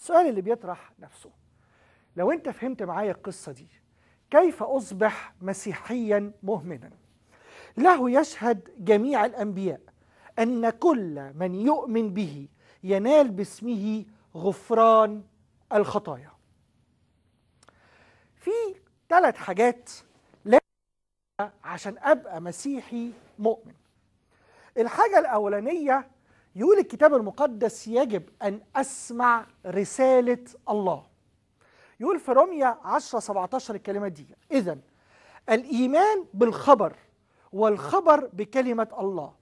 السؤال اللي بيطرح نفسه لو انت فهمت معايا القصة دي كيف أصبح مسيحيا مهمنا له يشهد جميع الأنبياء أن كل من يؤمن به ينال باسمه غفران الخطايا في ثلاث حاجات لازم عشان أبقى مسيحي مؤمن الحاجة الأولانية يقول الكتاب المقدس يجب أن أسمع رسالة الله يقول في رمية 10 17 الكلمة دي إذا الإيمان بالخبر والخبر بكلمة الله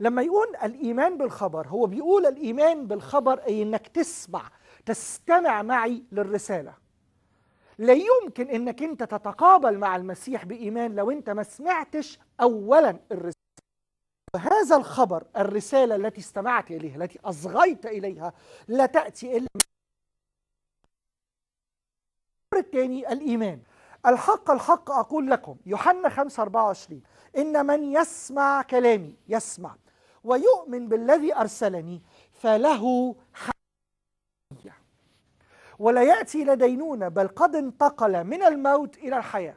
لما يقول الإيمان بالخبر هو بيقول الإيمان بالخبر أي إنك تسمع تستمع معي للرسالة لا يمكن إنك أنت تتقابل مع المسيح بإيمان لو أنت ما سمعتش أولا الرسالة هذا الخبر الرسالة التي استمعت إليها التي أصغيت إليها لا تأتي إلا الأمر الثاني الإيمان الحق الحق أقول لكم يوحنا 5 24 إن من يسمع كلامي يسمع ويؤمن بالذي أرسلني فله حياة ولا يأتي إلى دينونة بل قد انتقل من الموت إلى الحياة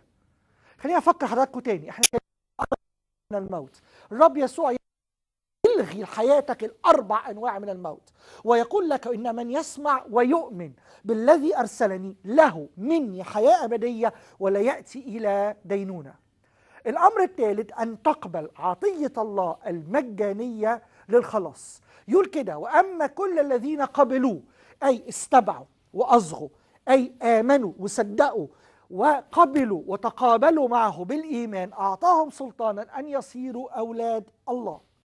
خليني أفكر حضراتكم تاني احنا من الموت الرب يسوع يلغي حياتك الأربع أنواع من الموت ويقول لك إن من يسمع ويؤمن بالذي أرسلني له مني حياة أبدية ولا يأتي إلى دينونة الأمر الثالث أن تقبل عطية الله المجانية للخلاص يقول كده وأما كل الذين قبلوه أي استبعوا وأصغوا أي آمنوا وصدقوا وقبلوا وتقابلوا معه بالإيمان أعطاهم سلطانا أن يصيروا أولاد الله